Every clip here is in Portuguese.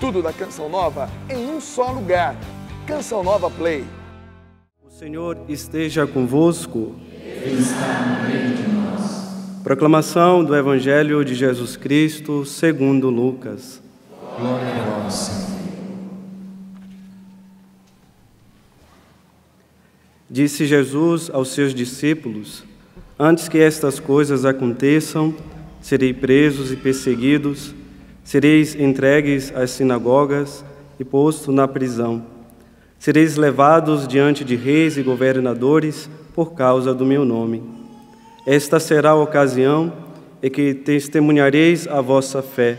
Tudo da Canção Nova em um só lugar. Canção Nova Play. O Senhor esteja convosco. Ele está no meio de nós. Proclamação do Evangelho de Jesus Cristo segundo Lucas. Glória a Deus, Senhor. Disse Jesus aos seus discípulos: Antes que estas coisas aconteçam, serei presos e perseguidos Sereis entregues às sinagogas e posto na prisão. Sereis levados diante de reis e governadores por causa do meu nome. Esta será a ocasião em que testemunhareis a vossa fé.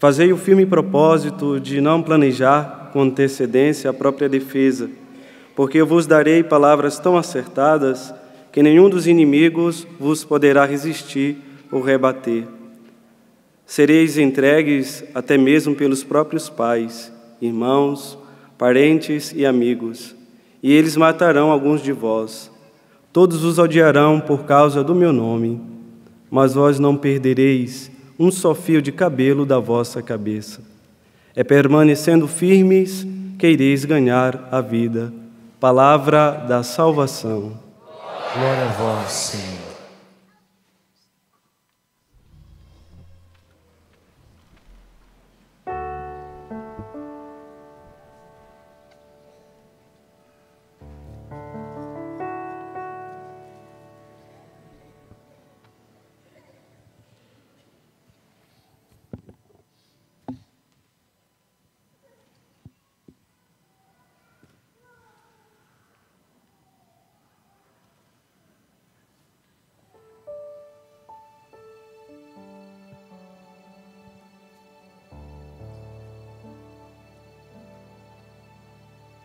Fazei o firme propósito de não planejar com antecedência a própria defesa, porque eu vos darei palavras tão acertadas que nenhum dos inimigos vos poderá resistir ou rebater. Sereis entregues até mesmo pelos próprios pais, irmãos, parentes e amigos, e eles matarão alguns de vós. Todos os odiarão por causa do meu nome, mas vós não perdereis um só fio de cabelo da vossa cabeça. É permanecendo firmes que ireis ganhar a vida. Palavra da salvação. Glória a vós, Senhor.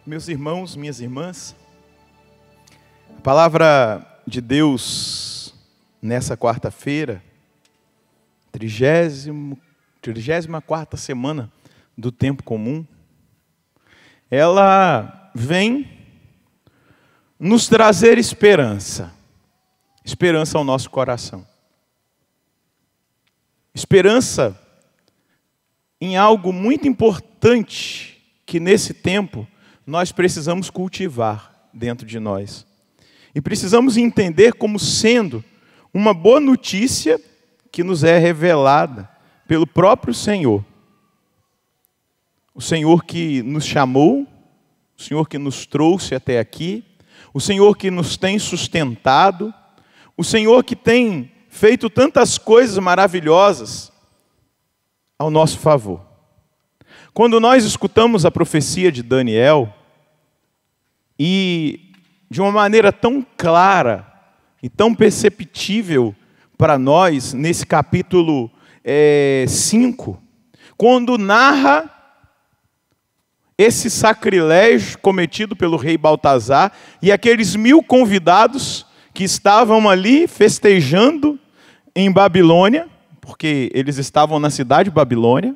meus irmãos, minhas irmãs, a palavra de Deus nessa quarta-feira, 34 semana do tempo comum, ela vem nos trazer esperança, esperança ao nosso coração, esperança em algo muito importante que nesse tempo nós precisamos cultivar dentro de nós. E precisamos entender como sendo uma boa notícia que nos é revelada pelo próprio Senhor. O Senhor que nos chamou, o Senhor que nos trouxe até aqui, o Senhor que nos tem sustentado, o Senhor que tem feito tantas coisas maravilhosas ao nosso favor. Quando nós escutamos a profecia de Daniel, e de uma maneira tão clara e tão perceptível para nós, nesse capítulo 5, é, quando narra esse sacrilégio cometido pelo rei Baltazar e aqueles mil convidados que estavam ali festejando em Babilônia, porque eles estavam na cidade de Babilônia,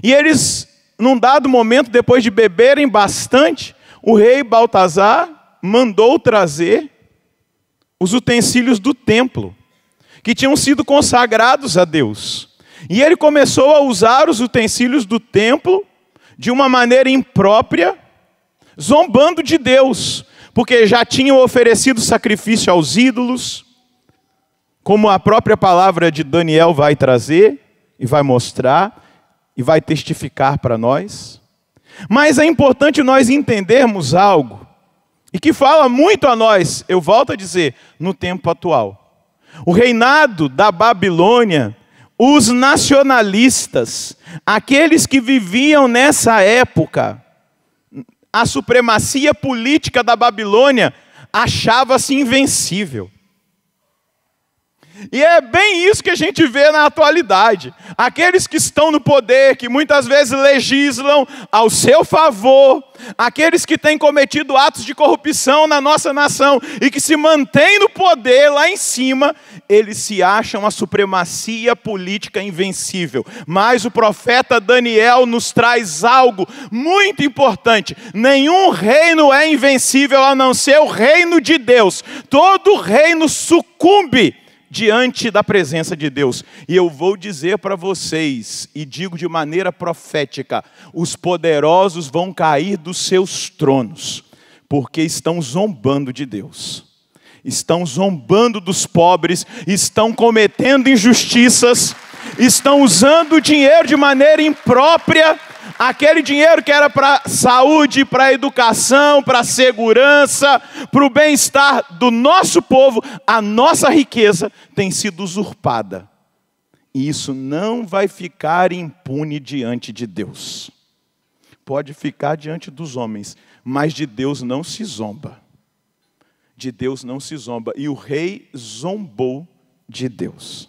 e eles, num dado momento, depois de beberem bastante, o rei Baltazar mandou trazer os utensílios do templo, que tinham sido consagrados a Deus. E ele começou a usar os utensílios do templo de uma maneira imprópria, zombando de Deus, porque já tinham oferecido sacrifício aos ídolos, como a própria palavra de Daniel vai trazer e vai mostrar e vai testificar para nós. Mas é importante nós entendermos algo, e que fala muito a nós, eu volto a dizer, no tempo atual. O reinado da Babilônia, os nacionalistas, aqueles que viviam nessa época, a supremacia política da Babilônia achava-se invencível. E é bem isso que a gente vê na atualidade. Aqueles que estão no poder, que muitas vezes legislam ao seu favor, aqueles que têm cometido atos de corrupção na nossa nação e que se mantêm no poder lá em cima, eles se acham a supremacia política invencível. Mas o profeta Daniel nos traz algo muito importante: nenhum reino é invencível a não ser o reino de Deus. Todo reino sucumbe diante da presença de Deus. E eu vou dizer para vocês, e digo de maneira profética: os poderosos vão cair dos seus tronos, porque estão zombando de Deus. Estão zombando dos pobres, estão cometendo injustiças, estão usando o dinheiro de maneira imprópria Aquele dinheiro que era para saúde, para educação, para segurança, para o bem-estar do nosso povo, a nossa riqueza tem sido usurpada. E isso não vai ficar impune diante de Deus. Pode ficar diante dos homens, mas de Deus não se zomba. De Deus não se zomba. E o rei zombou de Deus.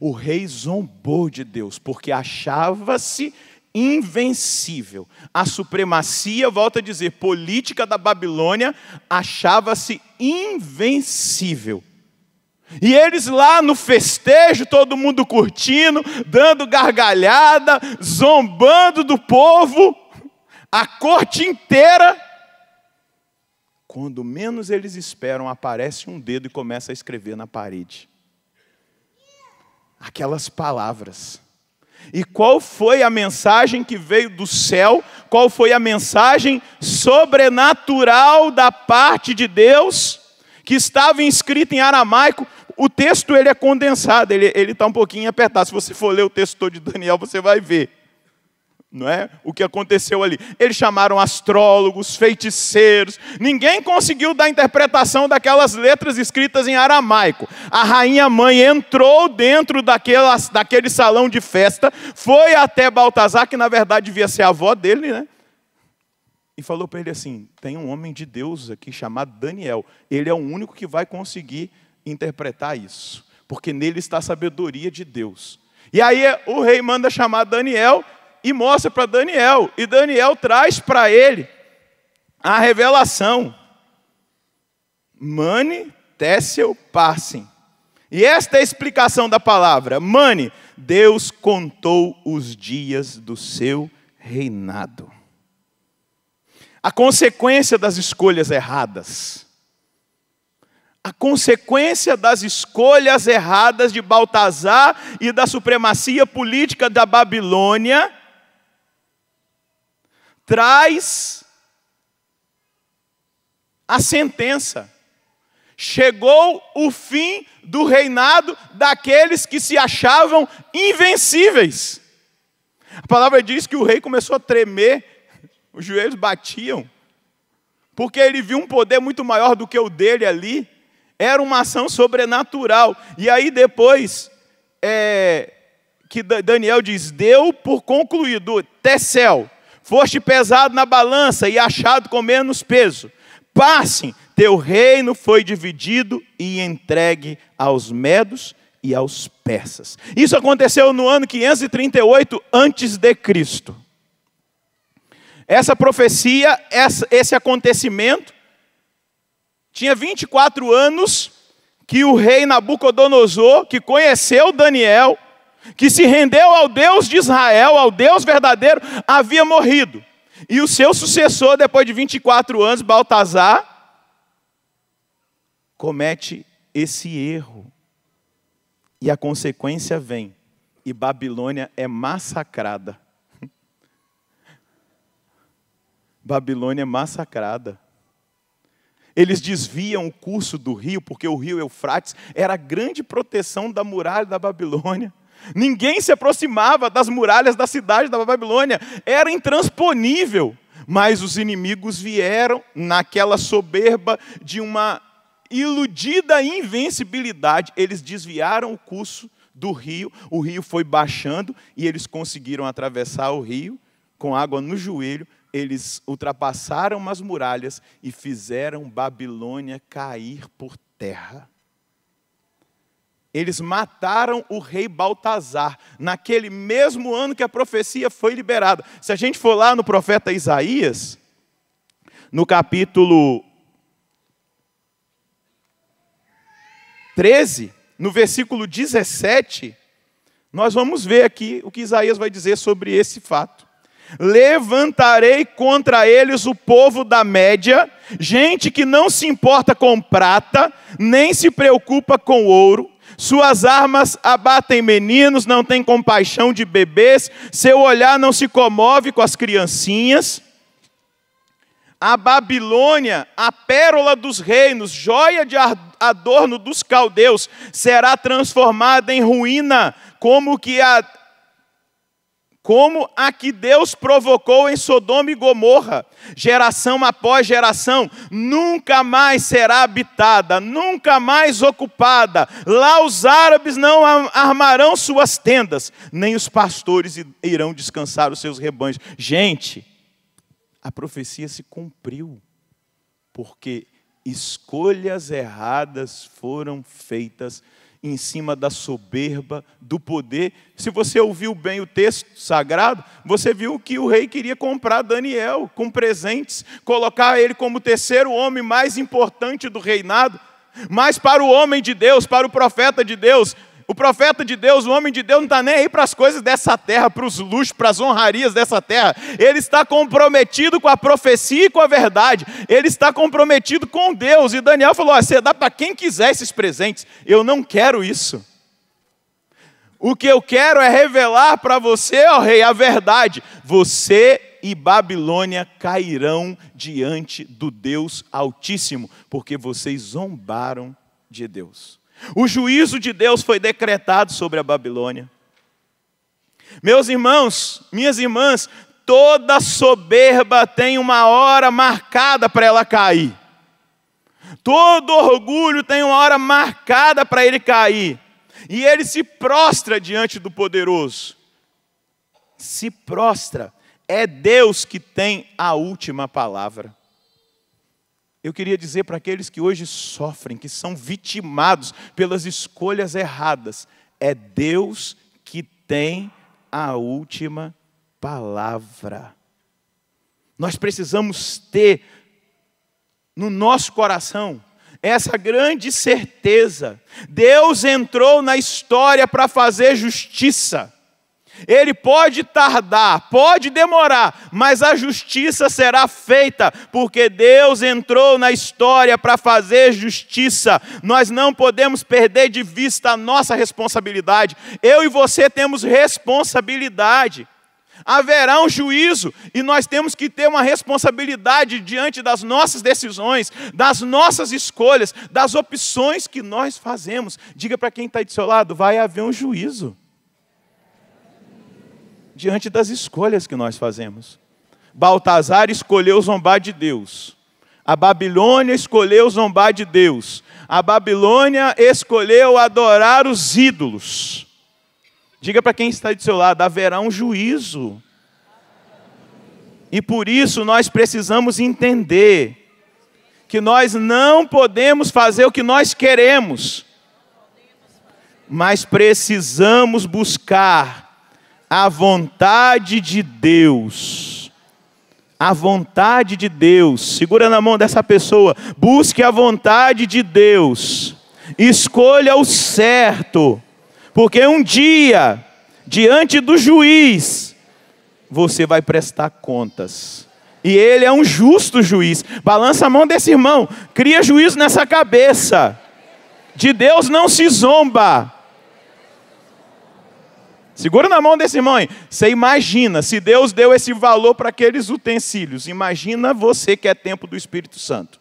O rei zombou de Deus, porque achava-se invencível. A supremacia, volta a dizer, política da Babilônia achava-se invencível. E eles lá no festejo, todo mundo curtindo, dando gargalhada, zombando do povo, a corte inteira. Quando menos eles esperam, aparece um dedo e começa a escrever na parede. Aquelas palavras e qual foi a mensagem que veio do céu? Qual foi a mensagem sobrenatural da parte de Deus que estava inscrita em aramaico? O texto ele é condensado, ele está um pouquinho apertado. Se você for ler o texto todo de Daniel, você vai ver não é? O que aconteceu ali. Eles chamaram astrólogos, feiticeiros, ninguém conseguiu dar interpretação daquelas letras escritas em aramaico. A rainha mãe entrou dentro daquele salão de festa, foi até Baltazar, que na verdade devia ser a avó dele, né? E falou para ele assim: tem um homem de Deus aqui chamado Daniel. Ele é o único que vai conseguir interpretar isso, porque nele está a sabedoria de Deus. E aí o rei manda chamar Daniel, e mostra para Daniel. E Daniel traz para ele a revelação. Mani tessel passem. E esta é a explicação da palavra. Mani, Deus contou os dias do seu reinado. A consequência das escolhas erradas. A consequência das escolhas erradas de Baltazar e da supremacia política da Babilônia traz a sentença. Chegou o fim do reinado daqueles que se achavam invencíveis. A palavra diz que o rei começou a tremer, os joelhos batiam, porque ele viu um poder muito maior do que o dele ali. Era uma ação sobrenatural. E aí depois, é, que Daniel diz, deu por concluído, Tecel, foste pesado na balança e achado com menos peso. Passe, teu reino foi dividido e entregue aos medos e aos persas. Isso aconteceu no ano 538 antes de Cristo. Essa profecia, esse acontecimento tinha 24 anos que o rei Nabucodonosor, que conheceu Daniel, que se rendeu ao Deus de Israel, ao Deus verdadeiro, havia morrido. E o seu sucessor, depois de 24 anos, Baltazar, comete esse erro. E a consequência vem, e Babilônia é massacrada. Babilônia é massacrada. Eles desviam o curso do rio, porque o rio Eufrates era a grande proteção da muralha da Babilônia. Ninguém se aproximava das muralhas da cidade da Babilônia, era intransponível. Mas os inimigos vieram naquela soberba de uma iludida invencibilidade, eles desviaram o curso do rio, o rio foi baixando e eles conseguiram atravessar o rio com água no joelho, eles ultrapassaram as muralhas e fizeram Babilônia cair por terra eles mataram o rei Baltazar, naquele mesmo ano que a profecia foi liberada. Se a gente for lá no profeta Isaías, no capítulo 13, no versículo 17, nós vamos ver aqui o que Isaías vai dizer sobre esse fato. Levantarei contra eles o povo da média, gente que não se importa com prata, nem se preocupa com ouro, suas armas abatem meninos, não tem compaixão de bebês, seu olhar não se comove com as criancinhas. A Babilônia, a pérola dos reinos, joia de adorno dos caldeus, será transformada em ruína, como que a como a que Deus provocou em Sodoma e Gomorra, geração após geração, nunca mais será habitada, nunca mais ocupada. Lá os árabes não armarão suas tendas, nem os pastores irão descansar os seus rebanhos. Gente, a profecia se cumpriu, porque escolhas erradas foram feitas em cima da soberba, do poder. Se você ouviu bem o texto sagrado, você viu que o rei queria comprar Daniel com presentes, colocar ele como o terceiro homem mais importante do reinado. Mas para o homem de Deus, para o profeta de Deus, o profeta de Deus, o homem de Deus, não está nem aí para as coisas dessa terra, para os luxos, para as honrarias dessa terra. Ele está comprometido com a profecia e com a verdade. Ele está comprometido com Deus. E Daniel falou: ah, você dá para quem quiser esses presentes. Eu não quero isso. O que eu quero é revelar para você, ó rei, a verdade. Você e Babilônia cairão diante do Deus Altíssimo, porque vocês zombaram de Deus. O juízo de Deus foi decretado sobre a Babilônia. Meus irmãos, minhas irmãs, toda soberba tem uma hora marcada para ela cair. Todo orgulho tem uma hora marcada para ele cair. E ele se prostra diante do poderoso. Se prostra. É Deus que tem a última palavra. Eu queria dizer para aqueles que hoje sofrem, que são vitimados pelas escolhas erradas, é Deus que tem a última palavra. Nós precisamos ter no nosso coração essa grande certeza. Deus entrou na história para fazer justiça. Ele pode tardar, pode demorar, mas a justiça será feita, porque Deus entrou na história para fazer justiça. Nós não podemos perder de vista a nossa responsabilidade. Eu e você temos responsabilidade. Haverá um juízo e nós temos que ter uma responsabilidade diante das nossas decisões, das nossas escolhas, das opções que nós fazemos. Diga para quem está do seu lado: vai haver um juízo diante das escolhas que nós fazemos. Baltazar escolheu zombar de Deus. A Babilônia escolheu zombar de Deus. A Babilônia escolheu adorar os ídolos. Diga para quem está do seu lado: haverá um juízo. E por isso nós precisamos entender que nós não podemos fazer o que nós queremos, mas precisamos buscar a vontade de Deus. A vontade de Deus. Segura na mão dessa pessoa. Busque a vontade de Deus. Escolha o certo. Porque um dia, diante do juiz, você vai prestar contas. E ele é um justo juiz. Balança a mão desse irmão. Cria juízo nessa cabeça. De Deus não se zomba. Segura na mão desse mãe. Você imagina, se Deus deu esse valor para aqueles utensílios, imagina você que é tempo do Espírito Santo.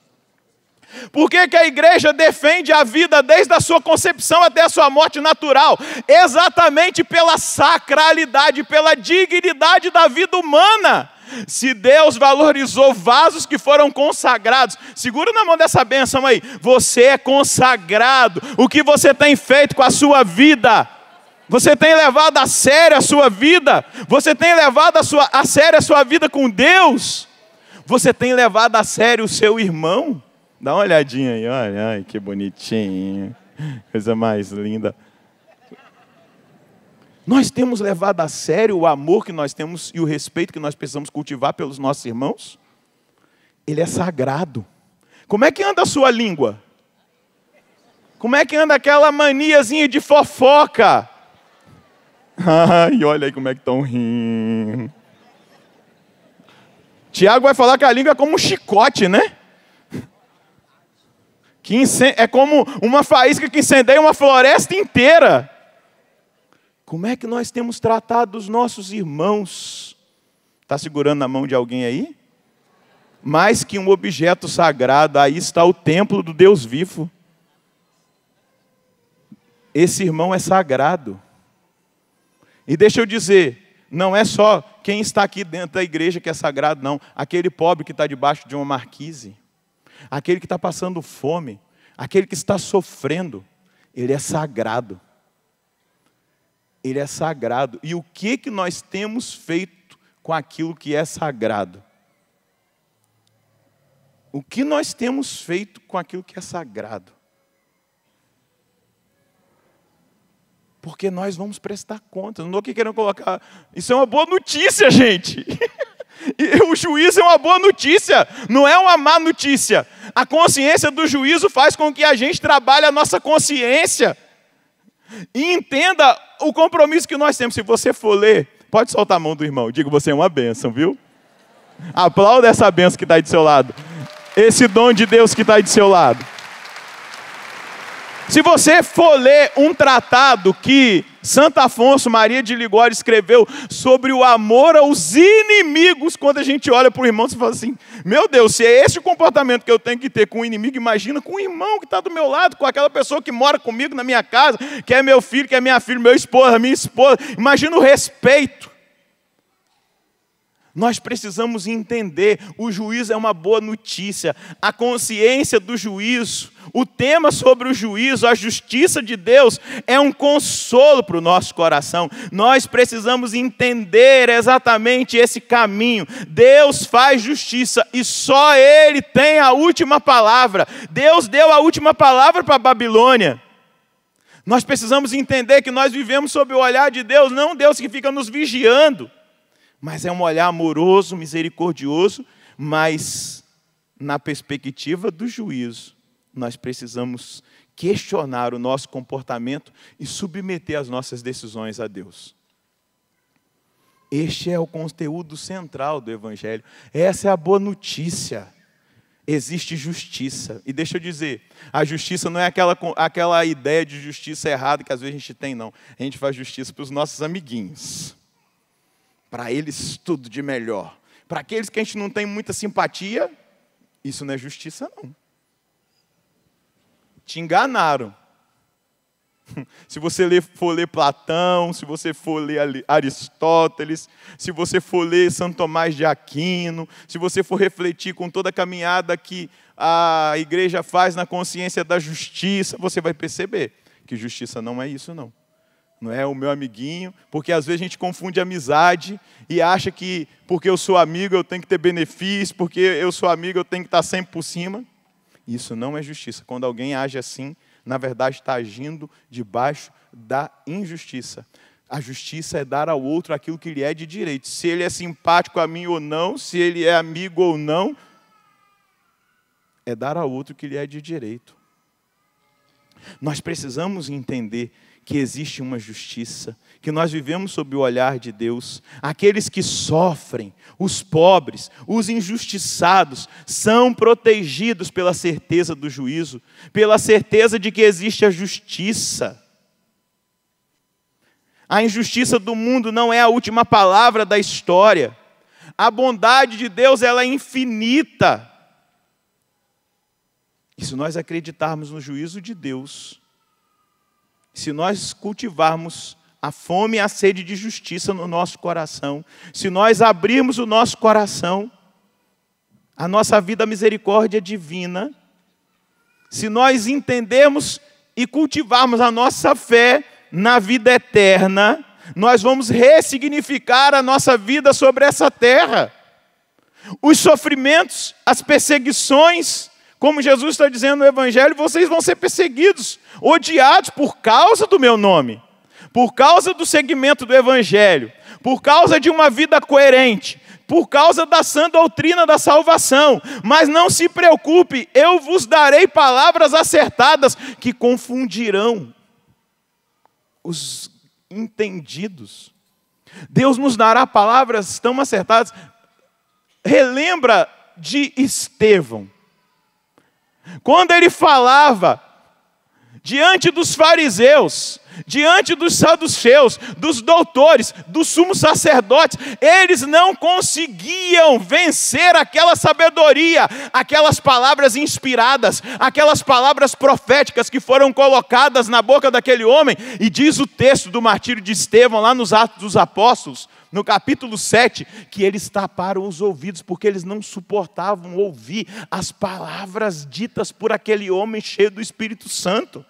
Por que, que a igreja defende a vida desde a sua concepção até a sua morte natural? Exatamente pela sacralidade, pela dignidade da vida humana. Se Deus valorizou vasos que foram consagrados, segura na mão dessa bênção aí. Você é consagrado. O que você tem feito com a sua vida? Você tem levado a sério a sua vida? Você tem levado a, sua, a sério a sua vida com Deus? Você tem levado a sério o seu irmão? Dá uma olhadinha aí, olha, ai, que bonitinho. Coisa mais linda. Nós temos levado a sério o amor que nós temos e o respeito que nós precisamos cultivar pelos nossos irmãos? Ele é sagrado. Como é que anda a sua língua? Como é que anda aquela maniazinha de fofoca? Ai, olha aí como é que estão rindo. Tiago vai falar que a língua é como um chicote, né? Que é como uma faísca que incendeia uma floresta inteira. Como é que nós temos tratado os nossos irmãos? Está segurando na mão de alguém aí? Mais que um objeto sagrado, aí está o templo do Deus vivo. Esse irmão é sagrado. E deixa eu dizer, não é só quem está aqui dentro da igreja que é sagrado, não. Aquele pobre que está debaixo de uma marquise, aquele que está passando fome, aquele que está sofrendo, ele é sagrado. Ele é sagrado. E o que, que nós temos feito com aquilo que é sagrado? O que nós temos feito com aquilo que é sagrado? porque nós vamos prestar conta. Não estou aqui querendo colocar. Isso é uma boa notícia, gente. o juízo é uma boa notícia, não é uma má notícia. A consciência do juízo faz com que a gente trabalhe a nossa consciência. E entenda o compromisso que nós temos. Se você for ler, pode soltar a mão do irmão. Digo, você é uma bênção, viu? Aplauda essa bênção que está aí do seu lado. Esse dom de Deus que está aí do seu lado. Se você for ler um tratado que Santo Afonso Maria de Ligório escreveu sobre o amor aos inimigos, quando a gente olha para o irmão, você fala assim: meu Deus, se é esse o comportamento que eu tenho que ter com o inimigo, imagina com o irmão que está do meu lado, com aquela pessoa que mora comigo na minha casa, que é meu filho, que é minha filha, meu esposo, minha esposa. Imagina o respeito. Nós precisamos entender: o juízo é uma boa notícia, a consciência do juízo, o tema sobre o juízo, a justiça de Deus, é um consolo para o nosso coração. Nós precisamos entender exatamente esse caminho. Deus faz justiça e só Ele tem a última palavra. Deus deu a última palavra para a Babilônia. Nós precisamos entender que nós vivemos sob o olhar de Deus, não Deus que fica nos vigiando mas é um olhar amoroso, misericordioso, mas na perspectiva do juízo, nós precisamos questionar o nosso comportamento e submeter as nossas decisões a Deus. Este é o conteúdo central do Evangelho. Essa é a boa notícia. Existe justiça. E deixa eu dizer, a justiça não é aquela, aquela ideia de justiça errada que às vezes a gente tem, não. A gente faz justiça para os nossos amiguinhos. Para eles, tudo de melhor. Para aqueles que a gente não tem muita simpatia, isso não é justiça, não. Te enganaram. Se você for ler Platão, se você for ler Aristóteles, se você for ler Santo Tomás de Aquino, se você for refletir com toda a caminhada que a igreja faz na consciência da justiça, você vai perceber que justiça não é isso, não não é o meu amiguinho, porque às vezes a gente confunde amizade e acha que porque eu sou amigo eu tenho que ter benefício, porque eu sou amigo eu tenho que estar sempre por cima. Isso não é justiça. Quando alguém age assim, na verdade está agindo debaixo da injustiça. A justiça é dar ao outro aquilo que lhe é de direito. Se ele é simpático a mim ou não, se ele é amigo ou não, é dar ao outro o que lhe é de direito. Nós precisamos entender que existe uma justiça, que nós vivemos sob o olhar de Deus. Aqueles que sofrem, os pobres, os injustiçados, são protegidos pela certeza do juízo, pela certeza de que existe a justiça. A injustiça do mundo não é a última palavra da história. A bondade de Deus ela é infinita. E se nós acreditarmos no juízo de Deus, se nós cultivarmos a fome e a sede de justiça no nosso coração, se nós abrirmos o nosso coração, a nossa vida à misericórdia divina, se nós entendermos e cultivarmos a nossa fé na vida eterna, nós vamos ressignificar a nossa vida sobre essa terra. Os sofrimentos, as perseguições, como Jesus está dizendo no Evangelho, vocês vão ser perseguidos, odiados por causa do meu nome, por causa do segmento do Evangelho, por causa de uma vida coerente, por causa da sã doutrina da salvação. Mas não se preocupe, eu vos darei palavras acertadas que confundirão os entendidos. Deus nos dará palavras tão acertadas. Relembra de Estevão. Quando ele falava diante dos fariseus, diante dos saduceus, dos doutores, dos sumos sacerdotes, eles não conseguiam vencer aquela sabedoria, aquelas palavras inspiradas, aquelas palavras proféticas que foram colocadas na boca daquele homem. E diz o texto do martírio de Estevão, lá nos Atos dos Apóstolos, no capítulo 7, que eles taparam os ouvidos porque eles não suportavam ouvir as palavras ditas por aquele homem cheio do Espírito Santo.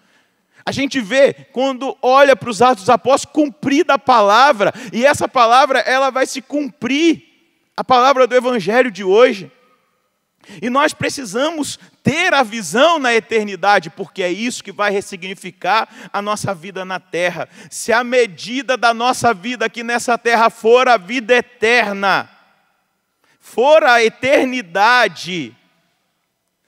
A gente vê quando olha para os Atos dos Apóstolos cumprida a palavra, e essa palavra ela vai se cumprir, a palavra do Evangelho de hoje. E nós precisamos ter a visão na eternidade, porque é isso que vai ressignificar a nossa vida na terra. Se a medida da nossa vida aqui nessa terra for a vida eterna, for a eternidade,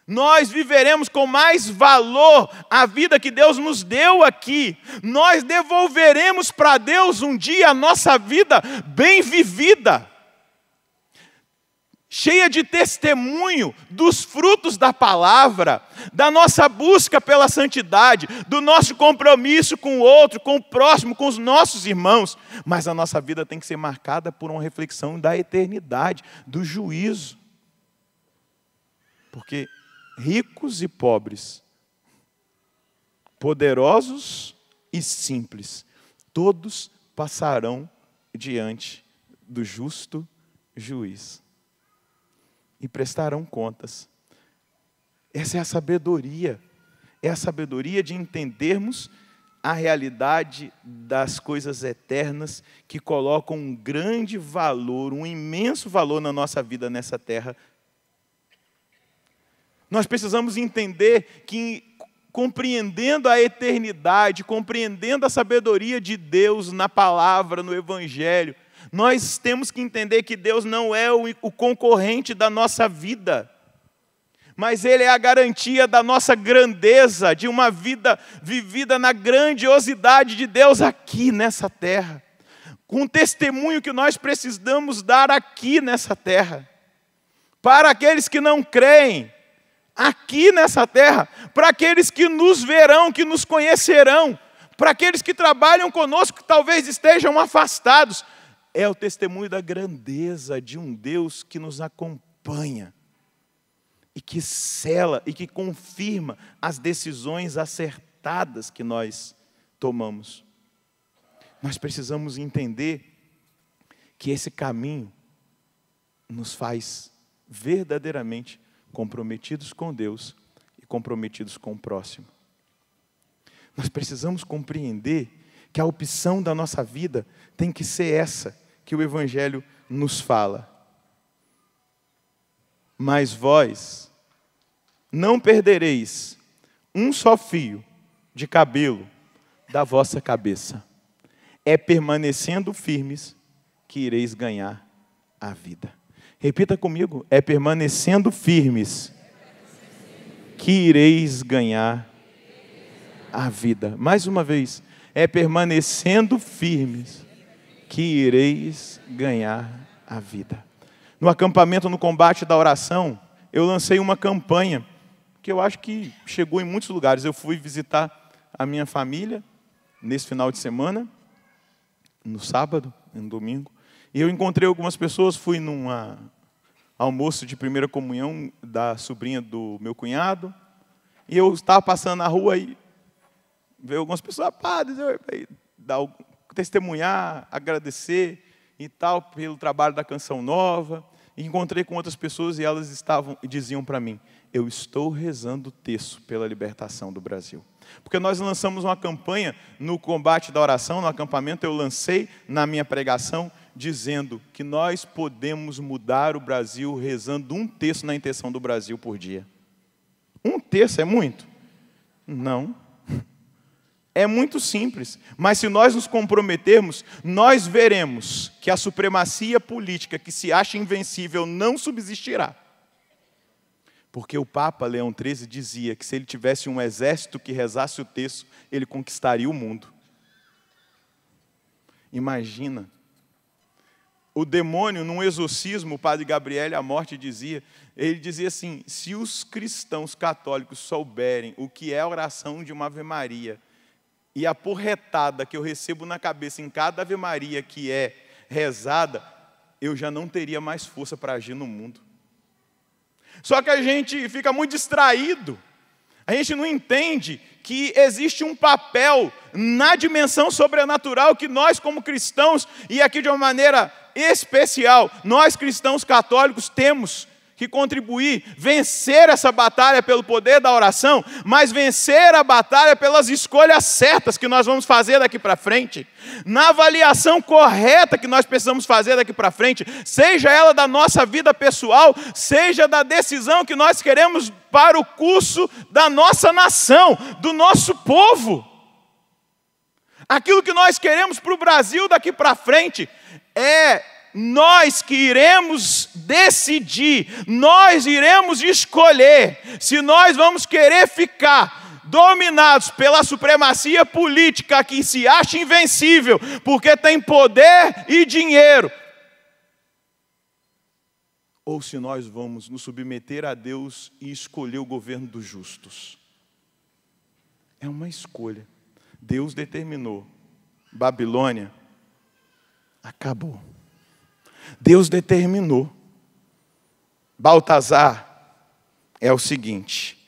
nós viveremos com mais valor a vida que Deus nos deu aqui. Nós devolveremos para Deus um dia a nossa vida bem vivida, cheia de testemunho dos frutos da palavra, da nossa busca pela santidade, do nosso compromisso com o outro, com o próximo, com os nossos irmãos. Mas a nossa vida tem que ser marcada por uma reflexão da eternidade, do juízo. Porque ricos e pobres, poderosos e simples, todos passarão diante do justo juiz e prestarão contas. Essa é a sabedoria, é a sabedoria de entendermos a realidade das coisas eternas que colocam um grande valor, um imenso valor na nossa vida nessa terra nós precisamos entender que, compreendendo a eternidade, compreendendo a sabedoria de Deus na palavra, no Evangelho, nós temos que entender que Deus não é o concorrente da nossa vida, mas Ele é a garantia da nossa grandeza, de uma vida vivida na grandiosidade de Deus aqui nessa terra, com o testemunho que nós precisamos dar aqui nessa terra, para aqueles que não creem aqui nessa terra, para aqueles que nos verão, que nos conhecerão, para aqueles que trabalham conosco, que talvez estejam afastados. É o testemunho da grandeza de um Deus que nos acompanha e que cela e que confirma as decisões acertadas que nós tomamos. Nós precisamos entender que esse caminho nos faz verdadeiramente comprometidos com Deus e comprometidos com o próximo. Nós precisamos compreender que a opção da nossa vida tem que ser essa que o Evangelho nos fala. Mas vós não perdereis um só fio de cabelo da vossa cabeça. É permanecendo firmes que ireis ganhar a vida. Repita comigo: é permanecendo firmes que ireis ganhar a vida. Mais uma vez, é permanecendo firmes que ireis ganhar a vida. No acampamento, no combate da oração, eu lancei uma campanha que eu acho que chegou em muitos lugares. Eu fui visitar a minha família nesse final de semana, no sábado, no domingo. E eu encontrei algumas pessoas, fui num ah, almoço de primeira comunhão da sobrinha do meu cunhado, e eu estava passando na rua e veio algumas pessoas, ah, padre, dar, testemunhar, agradecer e tal pelo trabalho da Canção Nova. E encontrei com outras pessoas e elas estavam diziam para mim: "Eu estou rezando o texto pela libertação do Brasil". Porque nós lançamos uma campanha no combate da oração, no acampamento eu lancei na minha pregação dizendo que nós podemos mudar o Brasil rezando um terço na intenção do Brasil por dia. Um terço é muito? Não. É muito simples. Mas se nós nos comprometermos, nós veremos que a supremacia política que se acha invencível não subsistirá. Porque o Papa Leão XIII dizia que se ele tivesse um exército que rezasse o texto, ele conquistaria o mundo. Imagina o demônio, num exorcismo, o padre Gabriel, a morte dizia, ele dizia assim: se os cristãos católicos souberem o que é a oração de uma Ave Maria e a porretada que eu recebo na cabeça em cada Ave Maria que é rezada, eu já não teria mais força para agir no mundo. Só que a gente fica muito distraído. A gente não entende que existe um papel na dimensão sobrenatural que nós, como cristãos, e aqui de uma maneira especial nós cristãos católicos temos que contribuir, vencer essa batalha pelo poder da oração, mas vencer a batalha pelas escolhas certas que nós vamos fazer daqui para frente, na avaliação correta que nós precisamos fazer daqui para frente, seja ela da nossa vida pessoal, seja da decisão que nós queremos para o curso da nossa nação, do nosso povo. Aquilo que nós queremos para o Brasil daqui para frente, é nós que iremos decidir, nós iremos escolher se nós vamos querer ficar dominados pela supremacia política que se acha invencível, porque tem poder e dinheiro. Ou se nós vamos nos submeter a Deus e escolher o governo dos justos. É uma escolha. Deus determinou Babilônia acabou. Deus determinou. Baltazar é o seguinte: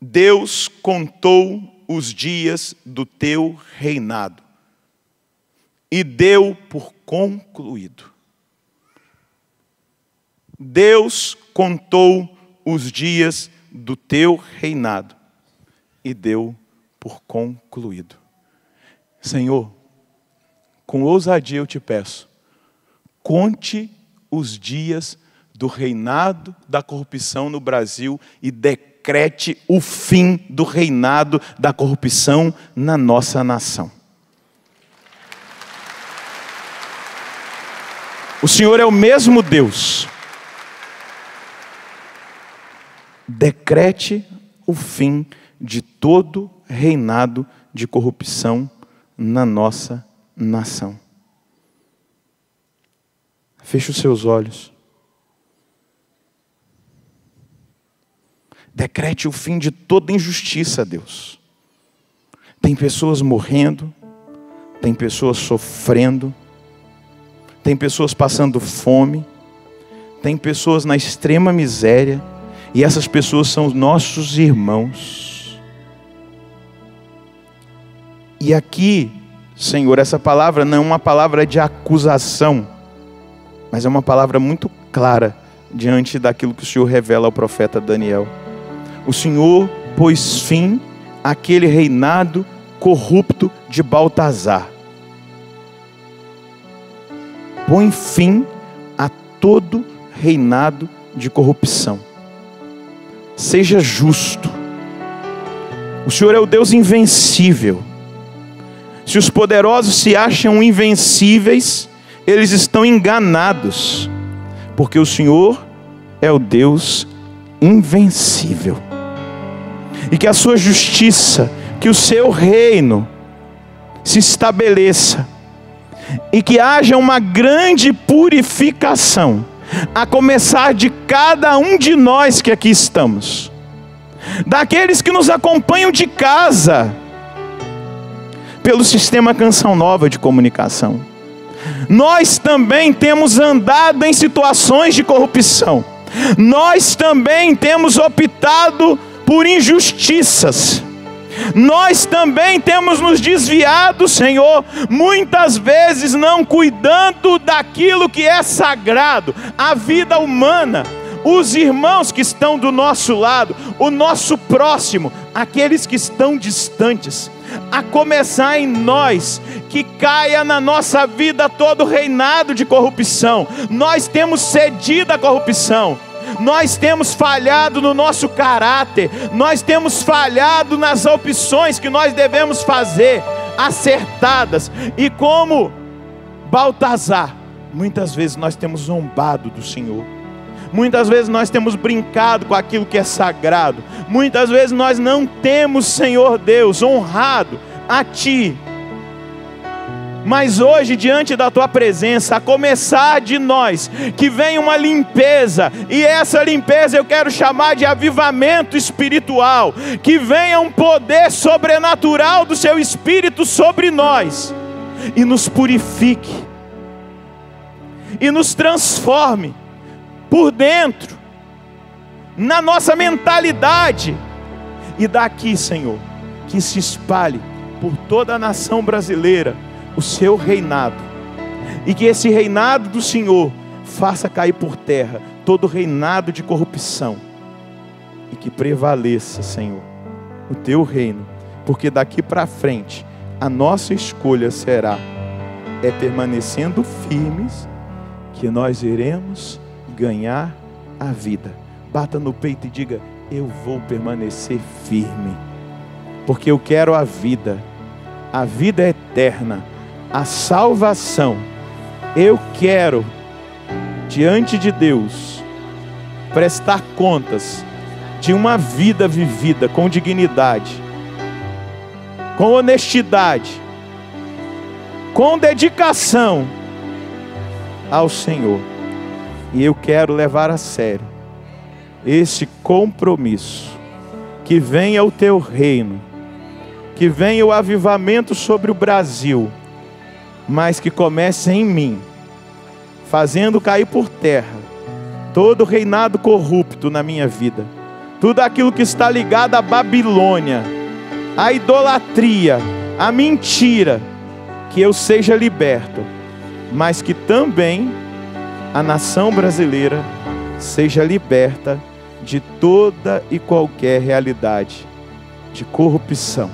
Deus contou os dias do teu reinado e deu por concluído. Deus contou os dias do teu reinado e deu por concluído. Senhor, com ousadia eu te peço, conte os dias do reinado da corrupção no Brasil e decrete o fim do reinado da corrupção na nossa nação. O Senhor é o mesmo Deus. Decrete o fim de todo reinado de corrupção na nossa nação. Feche os seus olhos. Decrete o fim de toda injustiça, Deus. Tem pessoas morrendo, tem pessoas sofrendo, tem pessoas passando fome, tem pessoas na extrema miséria, e essas pessoas são nossos irmãos. E aqui Senhor. Essa palavra não é uma palavra de acusação, mas é uma palavra muito clara diante daquilo que o Senhor revela ao profeta Daniel. O Senhor pôs fim àquele reinado corrupto de Baltazar. Põe fim a todo reinado de corrupção. Seja justo. O Senhor é o Deus invencível. Se os poderosos se acham invencíveis, eles estão enganados, porque o Senhor é o Deus invencível. E que a sua justiça, que o seu reino se estabeleça, e que haja uma grande purificação, a começar de cada um de nós que aqui estamos, daqueles que nos acompanham de casa, pelo sistema Canção Nova de comunicação. Nós também temos andado em situações de corrupção. Nós também temos optado por injustiças. Nós também temos nos desviado, Senhor, muitas vezes não cuidando daquilo que é sagrado, a vida humana, os irmãos que estão do nosso lado, o nosso próximo, aqueles que estão distantes a começar em nós, que caia na nossa vida todo reinado de corrupção. Nós temos cedido à corrupção. Nós temos falhado no nosso caráter, nós temos falhado nas opções que nós devemos fazer, acertadas. E como Baltazar, muitas vezes nós temos zombado do Senhor Muitas vezes nós temos brincado com aquilo que é sagrado. Muitas vezes nós não temos, Senhor Deus, honrado a Ti. Mas hoje, diante da Tua presença, a começar de nós, que vem uma limpeza, e essa limpeza eu quero chamar de avivamento espiritual, que venha um poder sobrenatural do Seu Espírito sobre nós, e nos purifique, e nos transforme por dentro, na nossa mentalidade, e daqui, Senhor, que se espalhe por toda a nação brasileira o seu reinado, e que esse reinado do Senhor faça cair por terra todo reinado de corrupção, e que prevaleça, Senhor, o teu reino, porque daqui para frente a nossa escolha será é permanecendo firmes que nós iremos ganhar a vida. Bata no peito e diga: Eu vou permanecer firme, porque eu quero a vida, a vida eterna, a salvação. Eu quero, diante de Deus, prestar contas de uma vida vivida com dignidade, com honestidade, com dedicação ao Senhor. E eu quero levar a sério este compromisso. Que venha o teu reino, que venha o avivamento sobre o Brasil, mas que comece em mim, fazendo cair por terra todo reinado corrupto na minha vida, tudo aquilo que está ligado à Babilônia, à idolatria, à mentira, que eu seja liberto, mas que também a nação brasileira seja liberta de toda e qualquer realidade de corrupção.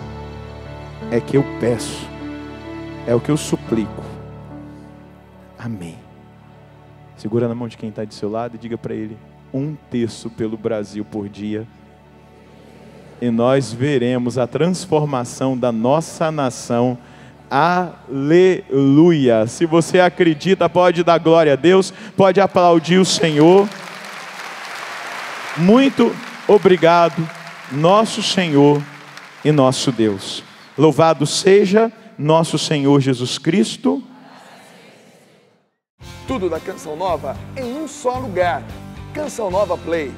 É que eu peço, é o que eu suplico. Amém. Segura na mão de quem está de seu lado e diga para ele: um terço pelo Brasil por dia. E nós veremos a transformação da nossa nação Aleluia. Se você acredita, pode dar glória a Deus, pode aplaudir o Senhor. Muito obrigado, nosso Senhor e nosso Deus. Louvado seja nosso Senhor Jesus Cristo. Tudo da Canção Nova em um só lugar. Canção Nova Play.